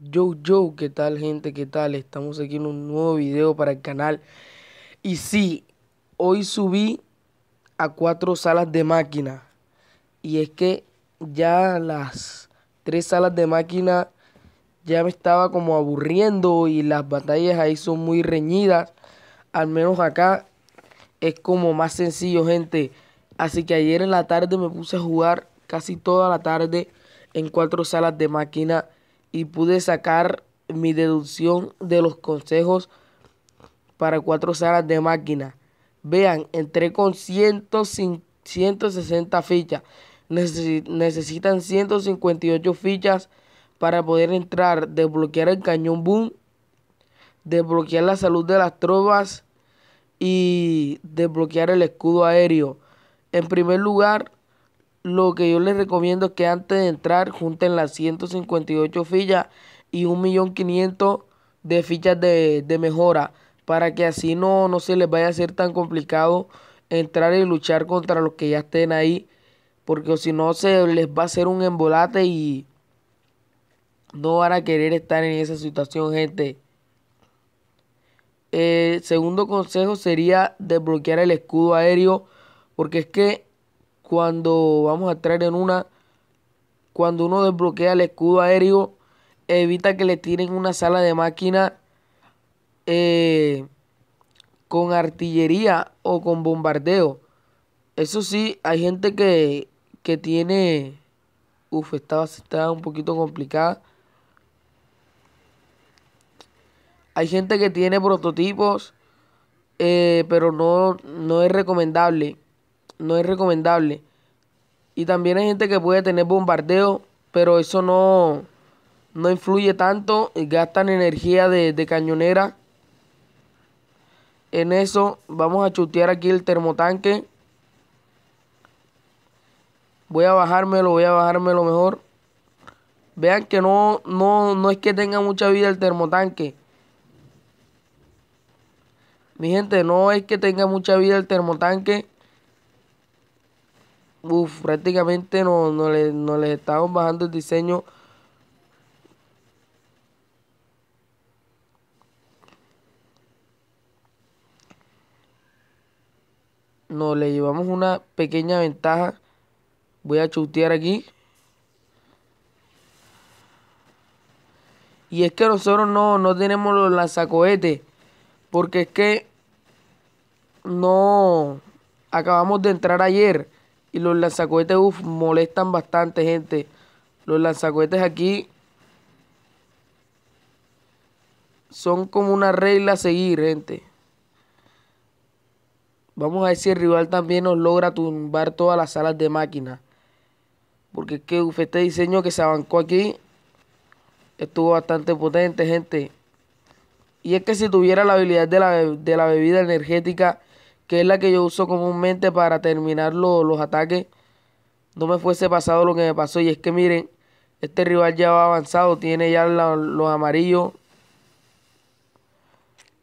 Yo, yo, ¿qué tal gente? ¿Qué tal? Estamos aquí en un nuevo video para el canal. Y sí, hoy subí a cuatro salas de máquina. Y es que ya las tres salas de máquina ya me estaba como aburriendo y las batallas ahí son muy reñidas. Al menos acá es como más sencillo, gente. Así que ayer en la tarde me puse a jugar casi toda la tarde en cuatro salas de máquina y pude sacar mi deducción de los consejos para cuatro salas de máquina. Vean, entré con 160 fichas. necesitan 158 fichas para poder entrar, desbloquear el cañón boom, desbloquear la salud de las tropas y desbloquear el escudo aéreo. En primer lugar, lo que yo les recomiendo es que antes de entrar junten las 158 fichas y 1.500.000 de fichas de, de, mejora para que así no, no se les vaya a ser tan complicado entrar y luchar contra los que ya estén ahí porque si no se les va a hacer un embolate y no van a querer estar en esa situación gente. El segundo consejo sería desbloquear el escudo aéreo porque es que cuando vamos a entrar en una, cuando uno desbloquea el escudo aéreo, evita que le tiren una sala de máquina eh, con artillería o con bombardeo. Eso sí, hay gente que, tiene... Uf, estaba, estaba un poquito complicada. Hay gente que tiene prototipos, eh, pero no, no es recomendable no es recomendable. Y también hay gente que puede tener bombardeo, pero eso no, no influye tanto, gastan energía de, de cañonera. En eso vamos a chutear aquí el termotanque. Voy a bajármelo, voy a bajármelo mejor. Vean que no, no, no es que tenga mucha vida el termotanque. Mi gente, no es que tenga mucha vida el termotanque uf, prácticamente nos no le, les estamos bajando el diseño. no le llevamos una pequeña ventaja. Voy a chutear aquí. Y es que nosotros no, no tenemos los lanzacohetes. Porque es que no acabamos de entrar ayer. Y los lanzacohetes, uff, molestan bastante, gente. Los lanzacohetes aquí son como una regla a seguir, gente. Vamos a ver si el rival también nos logra tumbar todas las salas de máquina. Porque es que uf, este diseño que se abancó aquí estuvo bastante potente, gente. Y es que si tuviera la habilidad de la, de la bebida energética, que es la que yo uso comúnmente para terminar los ataques, no me fuese pasado lo que me pasó. Y es que miren, este rival ya va avanzado, tiene ya los amarillos.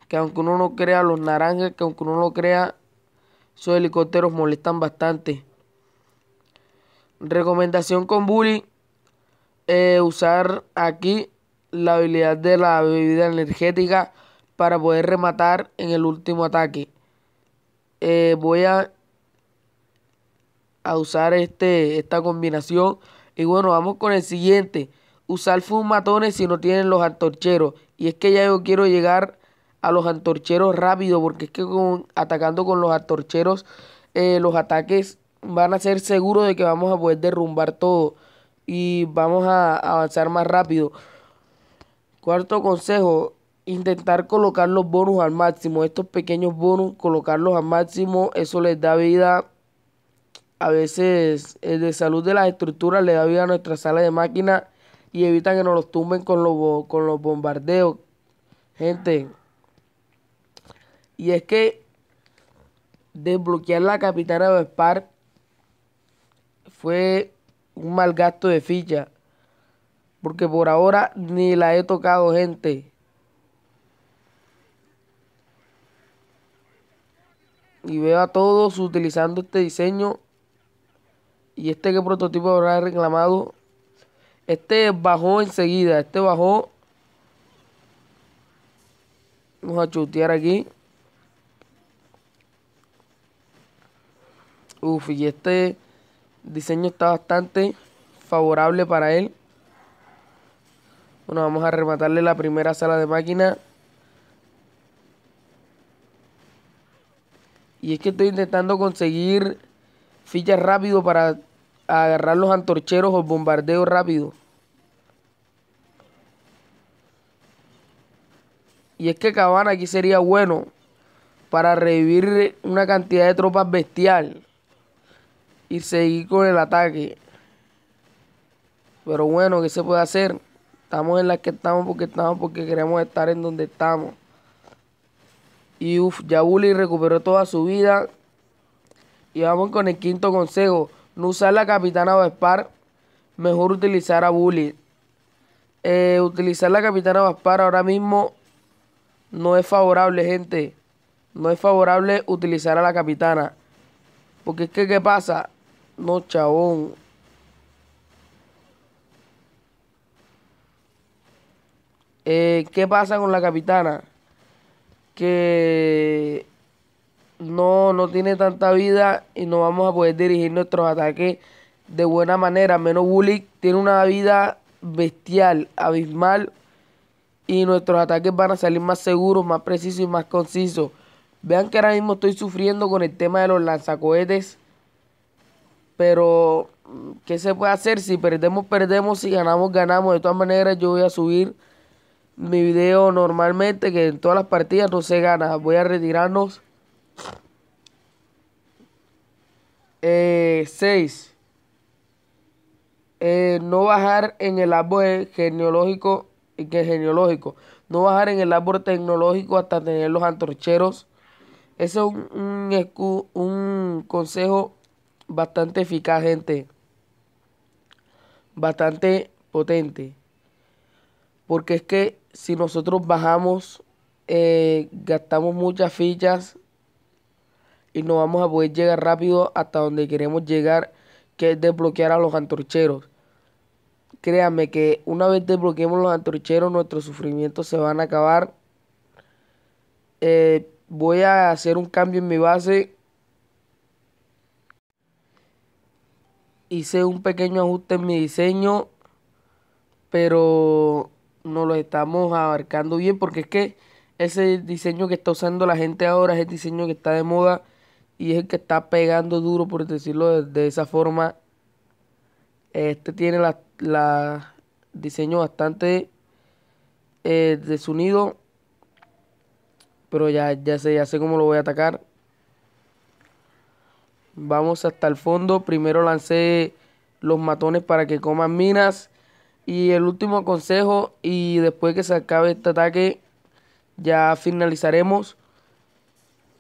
Que aunque uno no crea, los naranjas, que aunque uno no crea, esos helicópteros molestan bastante. Recomendación con Bully. Eh, usar aquí la habilidad de la bebida energética para poder rematar en el último ataque. Eh, voy a, usar este, esta combinación. Y bueno, vamos con el siguiente. Usar fumatones si no tienen los antorcheros. Y es que ya yo quiero llegar a los antorcheros rápido. Porque es que atacando con los antorcheros, eh, los ataques van a ser seguros de que vamos a poder derrumbar todo. Y vamos a avanzar más rápido. Cuarto consejo, intentar colocar los bonus al máximo. Estos pequeños bonus, colocarlos al máximo, eso les da vida. A veces el de salud de las estructuras le da vida a nuestra sala de máquina y evita que nos los tumben con los, con los bombardeos. Gente. Y es que desbloquear la capitana de Spar fue un mal gasto de ficha. Porque por ahora ni la he tocado, gente. y veo a todos utilizando este diseño y este que prototipo habrá reclamado. Este bajó enseguida, este bajó. Vamos a chutear aquí. Uf, y este diseño está bastante favorable para él. Bueno, vamos a rematarle la primera sala de máquina. Y es que estoy intentando conseguir fichas rápido para agarrar los antorcheros o bombardeo rápido. Y es que Cabana aquí sería bueno para revivir una cantidad de tropas bestial y seguir con el ataque. Pero bueno, ¿qué se puede hacer? Estamos en las que estamos porque estamos porque queremos estar en donde estamos. Y uff, Bully recuperó toda su vida. Y vamos con el quinto consejo. No usar la capitana Vaspar. Mejor utilizar a Bully. Eh, utilizar la capitana Vaspar ahora mismo no es favorable, gente. No es favorable utilizar a la capitana. Porque es que, ¿qué pasa? No, chabón. Eh, ¿Qué pasa con la capitana? que no, no tiene tanta vida y no vamos a poder dirigir nuestros ataques de buena manera. Menos bullying tiene una vida bestial, abismal y nuestros ataques van a salir más seguros, más precisos y más concisos. Vean que ahora mismo estoy sufriendo con el tema de los lanzacohetes, pero ¿qué se puede hacer? Si perdemos, perdemos, si ganamos, ganamos. De todas maneras yo voy a subir mi video normalmente, que en todas las partidas no se gana. Voy a retirarnos. 6. Eh, eh, no bajar en el árbol genealógico y que genealógico. No bajar en el árbol tecnológico hasta tener los antorcheros. Ese es un, un, un consejo bastante eficaz, gente. Bastante potente. Porque es que si nosotros bajamos, eh, gastamos muchas fichas y no vamos a poder llegar rápido hasta donde queremos llegar, que es desbloquear a los antorcheros. Créanme que una vez desbloqueemos los antorcheros, nuestros sufrimientos se van a acabar. Eh, voy a hacer un cambio en mi base. Hice un pequeño ajuste en mi diseño, pero lo estamos abarcando bien, porque es que ese diseño que está usando la gente ahora es el diseño que está de moda y es el que está pegando duro, por decirlo de, esa forma. Este tiene la, diseño bastante eh, desunido, pero ya, ya sé, ya sé cómo lo voy a atacar. Vamos hasta el fondo. Primero lancé los matones para que coman minas. Y el último consejo, y después que se acabe este ataque, ya finalizaremos,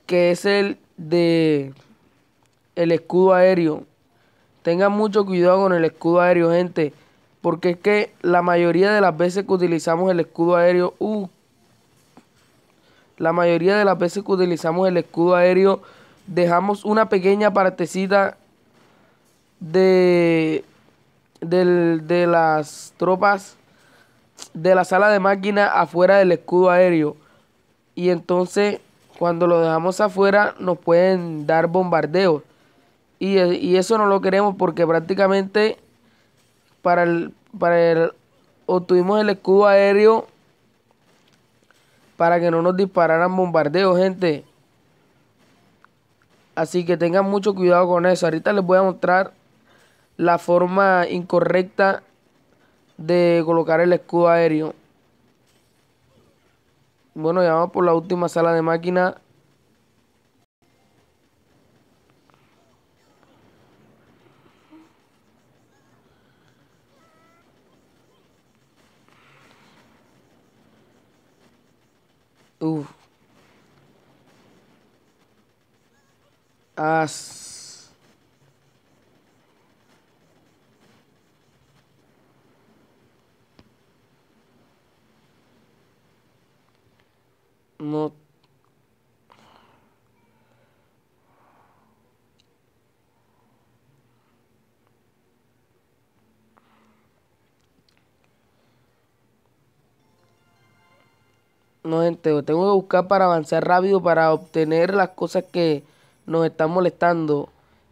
que es el de el escudo aéreo. Tengan mucho cuidado con el escudo aéreo, gente, porque es que la mayoría de las veces que utilizamos el escudo aéreo, uh, la mayoría de las veces que utilizamos el escudo aéreo, dejamos una pequeña partecita de de las tropas de la sala de máquina afuera del escudo aéreo. Y entonces, cuando lo dejamos afuera, nos pueden dar bombardeos. Y, eh, y eso no lo queremos porque prácticamente para el, para el, obtuvimos el escudo aéreo para que no nos dispararan bombardeos, gente. Así que tengan mucho cuidado con eso. Ahorita les voy a mostrar la forma incorrecta de colocar el escudo aéreo. Bueno, ya vamos por la última sala de máquina. No, gente, tengo que buscar para avanzar rápido, para obtener las cosas que nos están molestando.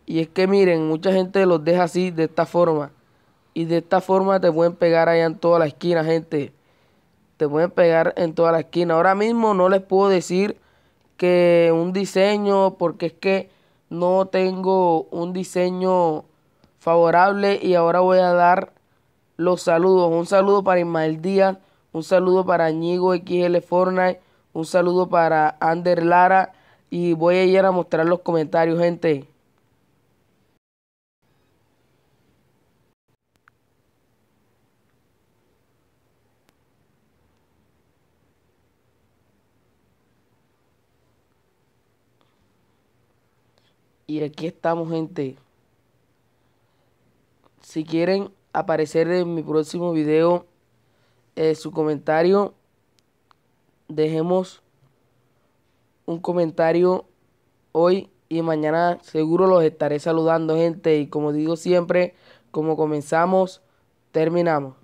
Y es que miren, mucha gente los deja así, de esta forma. Y de esta forma te pueden pegar allá en toda la esquina, gente. Te pueden pegar en toda la esquina. Ahora mismo no les puedo decir que un diseño, porque es que no tengo un diseño favorable. Y ahora voy a dar los saludos. Un saludo para Ismael Díaz un saludo para Ñigo XL Fortnite. Un saludo para Ander Lara. Y voy a ir a mostrar los comentarios, gente. Y aquí estamos, gente. Si quieren aparecer en mi próximo video, eh, su comentario. Dejemos un comentario hoy y mañana seguro los estaré saludando gente y como digo siempre, como comenzamos, terminamos.